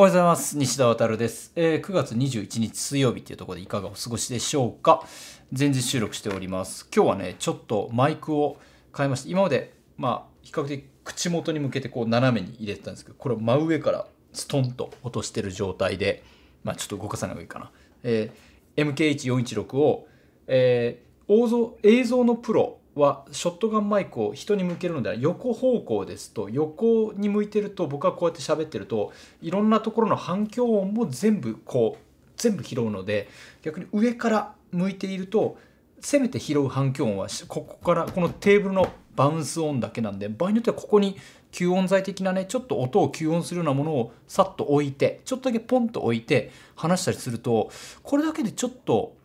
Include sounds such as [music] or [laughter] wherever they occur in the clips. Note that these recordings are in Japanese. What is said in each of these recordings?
おはようございます。西田渉です、えー、9月21日水曜日というところでいかがお過ごしでしょうか。前日収録しております。今日はね、ちょっとマイクを変えました。今まで、まあ、比較的口元に向けてこう斜めに入れてたんですけど、これを真上からストンと落としてる状態で、まあ、ちょっと動かさない方がいいかな。えー、MKH416 を、えー、映像のプロはショットガンマイクを人に向けるのでは横方向ですと横に向いてると僕はこうやって喋ってるといろんなところの反響音も全部こう全部拾うので逆に上から向いているとせめて拾う反響音はここからこのテーブルのバウンス音だけなんで場合によってはここに吸音材的なねちょっと音を吸音するようなものをさっと置いてちょっとだけポンと置いて話したりするとこれだけでちょっと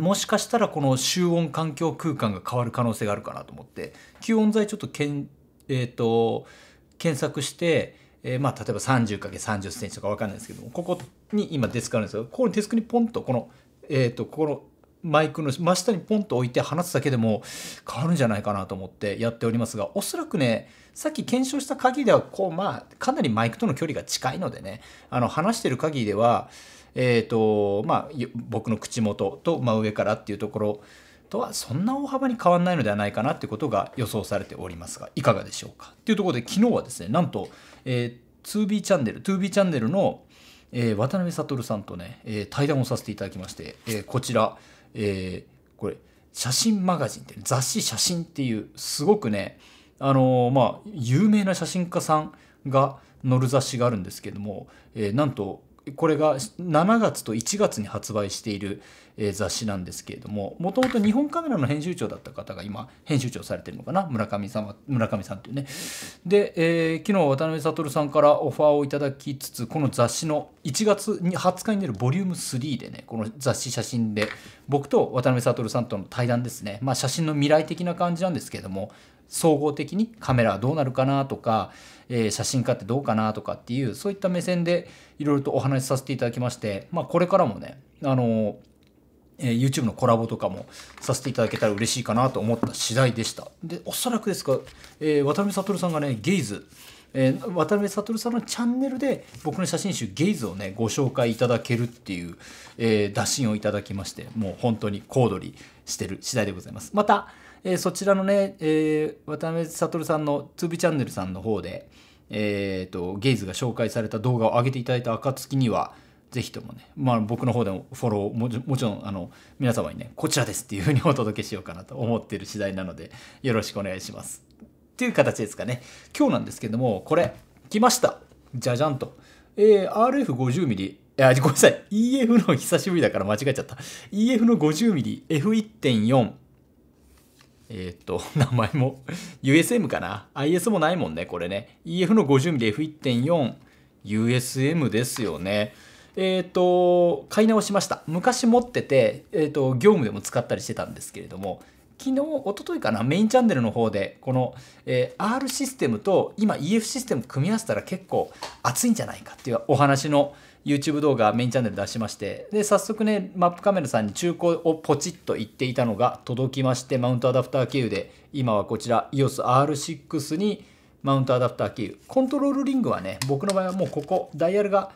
もしかしたらこの集音環境空間が変わる可能性があるかなと思って吸音材ちょっとけん、えーと、検索して、えー、まあ、例えば 30×30cm とか分かんないですけどもここに今デスクあるんですけどここにデスクにポンとこの、えーと、ここのマイクの真下にポンと置いて放つだけでも変わるんじゃないかなと思ってやっておりますがおそらくねさっき検証した限りではこうまあかなりマイクとの距離が近いのでねあの話してる限りではえーとまあ、僕の口元と真上からっていうところとはそんな大幅に変わらないのではないかなってことが予想されておりますがいかがでしょうかっていうところで昨日はですねなんと、えー、2B チャンネル 2B チャンネルの、えー、渡辺悟さんとね、えー、対談をさせていただきまして、えー、こちら、えー、これ写真マガジンって、雑誌「写真」っていうすごくねあのー、まあ有名な写真家さんが載る雑誌があるんですけども、えー、なんとこれが7月と1月に発売している雑誌なんですけれどももともと日本カメラの編集長だった方が今編集長されてるのかな村上さん村上さんっていうねで、えー、昨日渡辺悟さんからオファーをいただきつつこの雑誌の1月に20日に出るボリューム3でねこの雑誌写真で僕と渡辺悟さんとの対談ですねまあ写真の未来的な感じなんですけれども総合的にカメラはどうなるかなとか、えー、写真家ってどうかなとかっていうそういった目線でいろいろとお話しさせていただきまして、まあ、これからもねあの、えー、YouTube のコラボとかもさせていただけたら嬉しいかなと思った次第でしたでおそらくですが、えー、渡辺悟さんがねゲイズえー、渡辺悟さんのチャンネルで僕の写真集「ゲイズ」をねご紹介いただけるっていう、えー、打診をいただきましてもう本当に小躍りしてる次第でございます。またえー、そちらのね、えー、渡辺悟さんの 2B チャンネルさんの方で、えーと、ゲイズが紹介された動画を上げていただいた暁にはぜひともね、まあ、僕の方でもフォローももちろんあの皆様にねこちらですっていうふうにお届けしようかなと思ってる次第なのでよろしくお願いします。っていう形ですかね今日なんですけどもこれ来ましたじゃじゃんと、えー、RF50mm いや、ごめんなさい。EF の久しぶりだから間違えちゃった。EF の 50mmF1.4 えー、っと、[laughs] 名前も USM かな ?IS もないもんね、これね。EF の50 m m F1.4、USM ですよね。えー、っと、買い直しました。昔持ってて、えー、っと、業務でも使ったりしてたんですけれども、昨日、おとといかな、メインチャンネルの方で、この、えー、R システムと今 EF システム組み合わせたら結構熱いんじゃないかっていうお話の、YouTube 動画メインチャンネル出しましてで早速ねマップカメラさんに中古をポチッと言っていたのが届きましてマウントアダプター経由で今はこちら EOSR6 にマウントアダプター経由コントロールリングはね僕の場合はもうここダイヤルが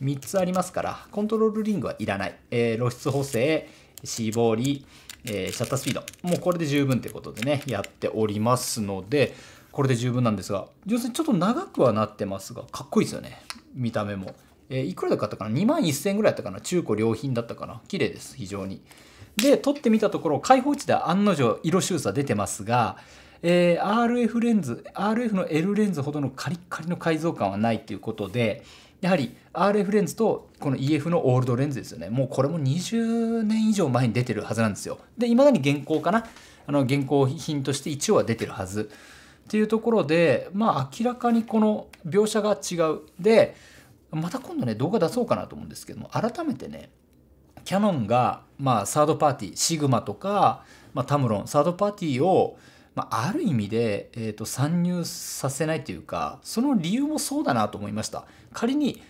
3つありますからコントロールリングはいらない、えー、露出補正絞り、えー、シャッタースピードもうこれで十分ということでねやっておりますのでこれで十分なんですが要するにちょっと長くはなってますがかっこいいですよね見た目も。えー、いくらだったかな ?2 万1000円ぐらいだったかな中古良品だったかな綺麗です、非常に。で、撮ってみたところ、開放値で案の定色修差出てますが、えー、RF レンズ、RF の L レンズほどのカリッカリの解像感はないということで、やはり RF レンズとこの EF のオールドレンズですよね。もうこれも20年以上前に出てるはずなんですよ。で、いまだに現行かなあの、現行品として一応は出てるはず。っていうところで、まあ明らかにこの描写が違う。で、また今度ね、動画出そうかなと思うんですけども、改めてね、キャノンが、まあ、サードパーティー、シグマとか、まあ、タムロン、サードパーティーを、まあ、ある意味で、えーと、参入させないというか、その理由もそうだなと思いました。仮に、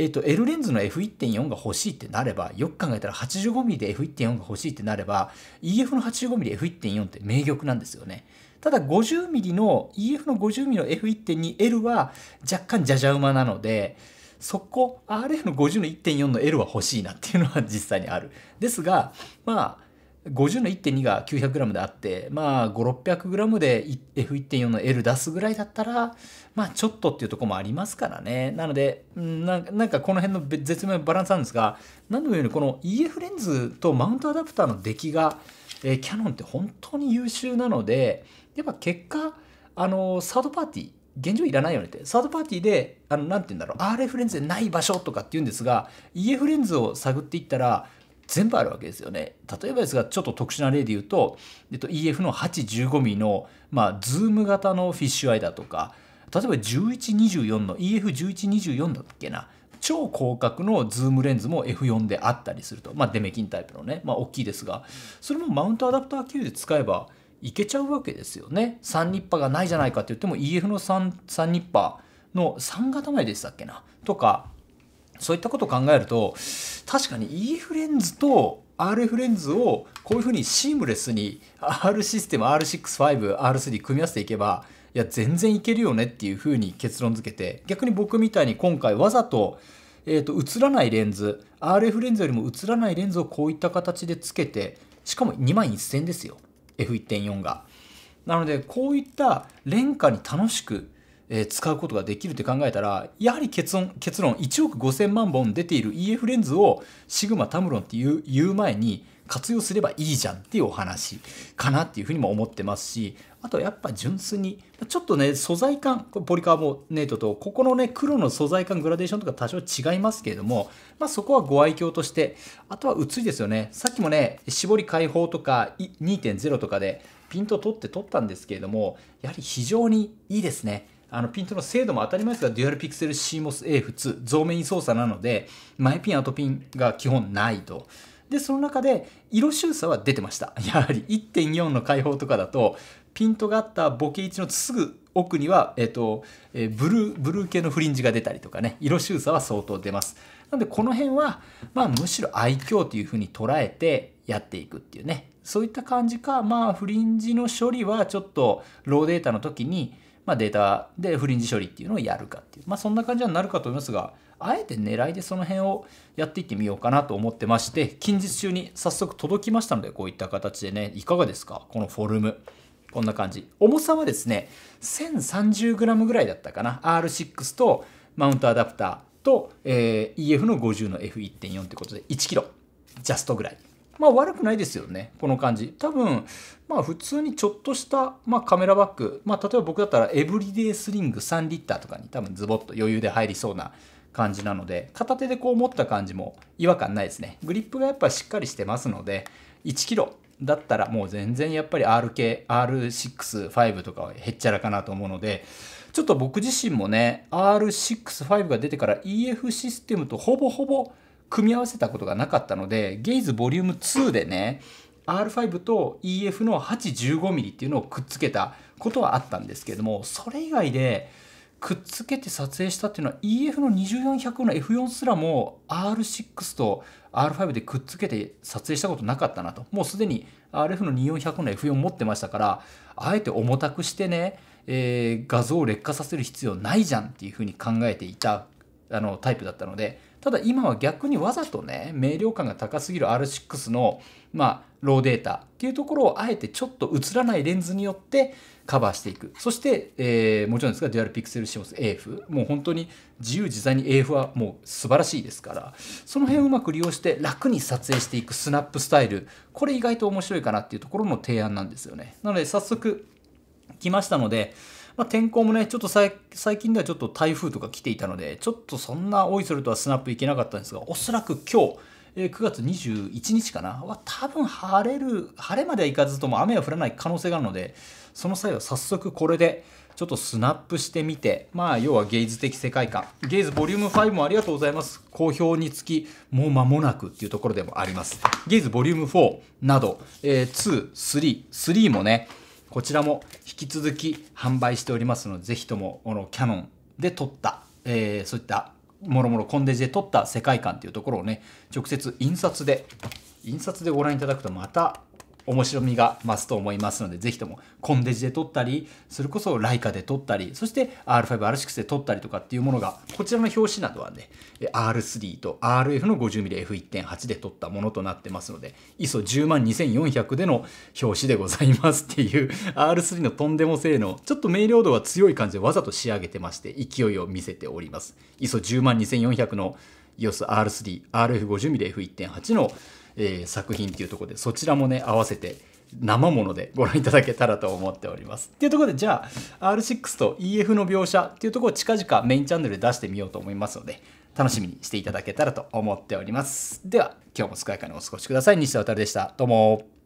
えーと、L レンズの F1.4 が欲しいってなれば、よく考えたら 85mm で F1.4 が欲しいってなれば、EF の 85mm で F1.4 って名曲なんですよね。ただ 50mm の、EF の 50mm の F1.2L は若干じゃじゃ馬なので、そこ RF の50の1.4の L は欲しいなっていうのは実際にある。ですがまあ50の1.2が 900g であってまあ5 6 0 0 g で F1.4 の L 出すぐらいだったらまあちょっとっていうとこもありますからねなのでなんかこの辺の絶妙なバランスなんですが何度も言うようにこの EF レンズとマウントアダプターの出来が、えー、キャノンって本当に優秀なのでやっぱ結果あのサードパーティー現状いらないよねってサードパーティーであのなて言うんだろう RF レンズでない場所とかって言うんですが EF レンズを探っていったら全部あるわけですよね。例えばですがちょっと特殊な例で言うと、えっと、EF の 815mm の、まあ、ズーム型のフィッシュアイだとか例えば1124の EF1124 だっけな超広角のズームレンズも F4 であったりすると、まあ、デメキンタイプのね、まあ、大きいですがそれもマウントアダプター級で使えばいけちゃうわけですよね。3ニッパがないじゃないかって言っても EF の 3, 3ニッパの3型前でしたっけなとかそういったことを考えると確かに EF レンズと RF レンズをこういうふうにシームレスに R システム R65、R3 組み合わせていけばいや全然いけるよねっていうふうに結論付けて逆に僕みたいに今回わざとえーと、映らないレンズ RF レンズよりも映らないレンズをこういった形でつけてしかも2万1000ですよ F1.4 が。なのでこういった廉価に楽しく使うことができるって考えたらやはり結論結論1億5000万本出ている EF レンズをシグマタムロンっていう言う前に活用すればいいじゃんっていうお話かなっていうふうにも思ってますしあとやっぱ純粋にちょっとね素材感ポリカーボネートとここのね黒の素材感グラデーションとか多少違いますけれども、まあ、そこはご愛嬌としてあとは写りですよねさっきもね絞り解放とか2.0とかでピント取って取ったんですけれどもやはり非常にいいですねあのピントの精度も当たり前ですが、デュアルピクセル c m o s a 普2増面操作なので、前ピン、後ピンが基本ないと。でその中で色収差は出てました [laughs] やはり1.4の開放とかだとピントがあったボケ1のすぐ奥には、えっとえー、ブルーブルー系のフリンジが出たりとかね色収差は相当出ますなんでこの辺は、まあ、むしろ愛嬌というふうに捉えてやっていくっていうねそういった感じかまあフリンジの処理はちょっとローデータの時に、まあ、データでフリンジ処理っていうのをやるかっていうまあそんな感じになるかと思いますがあえて狙いでその辺をやっていってみようかなと思ってまして近日中に早速届きましたのでこういった形でねいかがですかこのフォルムこんな感じ重さはですね 1030g ぐらいだったかな R6 とマウントアダプターと、えー、EF の50の F1.4 ってことで 1kg ジャストぐらいまあ悪くないですよね。この感じ。多分、まあ普通にちょっとした、まあ、カメラバッグ。まあ例えば僕だったらエブリデイスリング3リッターとかに多分ズボッと余裕で入りそうな感じなので片手でこう持った感じも違和感ないですねグリップがやっぱしっかりしてますので 1kg だったらもう全然やっぱり RK、R6、5とかはへっちゃらかなと思うので、ちょっと僕自身もね、R6、5が出てから EF システムとほぼほぼ組み合わせたことがなかったので、ゲイズボリューム2でね、R5 と EF の 815mm っていうのをくっつけたことはあったんですけども、それ以外でくっつけて撮影したっていうのは EF の2400の F4 すらも R6 と R5 でくっつけて撮影したことなかったなともうすでに RF の2400の F4 持ってましたからあえて重たくしてね、えー、画像を劣化させる必要ないじゃんっていうふうに考えていたあのタイプだったのでただ今は逆にわざとね明瞭感が高すぎる R6 のまあローデータっていうところをあえてちょっと映らないレンズによってカバーしていくそして、えー、もちろんですがデュアルピクセルシモス AF もう本当に自由自在に AF はもう素晴らしいですからその辺をうまく利用して楽に撮影していくスナップスタイルこれ意外と面白いかなっていうところの提案なんですよねなので早速来ましたのでまあ、天候もね、ちょっと最近ではちょっと台風とか来ていたので、ちょっとそんな多いそれとはスナップいけなかったんですが、おそらく今日、えー、9月21日かなは多分晴れる、晴れまではいかずとも雨は降らない可能性があるので、その際は早速これで、ちょっとスナップしてみて、まあ、要はゲイズ的世界観。ゲイズボリューム5もありがとうございます。好評につき、もう間もなくっていうところでもあります。ゲイズボリューム4など、えー、2、3、3もね、こちらも引き続き販売しておりますので、ぜひとも、このキャノンで撮った、えー、そういった、もろもろコンデジで撮った世界観というところをね、直接印刷で、印刷でご覧いただくとまた面白みが増すと思いますので、ぜひともコンデジで撮ったり、それこそライカで撮ったり、そして R5、R6 で撮ったりとかっていうものが、こちらの表紙などはね、R3 と RF の 50mmF1.8 で撮ったものとなってますので、ISO102,400 での表紙でございますっていう R3 [laughs] のとんでも性能、ちょっと明瞭度が強い感じでわざと仕上げてまして、勢いを見せております。ISO102,400 の EOS R3、RF50mmF1.8 のえー、作品っていうところで、そちらもね、合わせて生ものでご覧いただけたらと思っております。っていうところで、じゃあ、R6 と EF の描写っていうところを近々メインチャンネルで出してみようと思いますので、楽しみにしていただけたらと思っております。では、今日も健やかにお過ごしください。西田渉でした。どうも。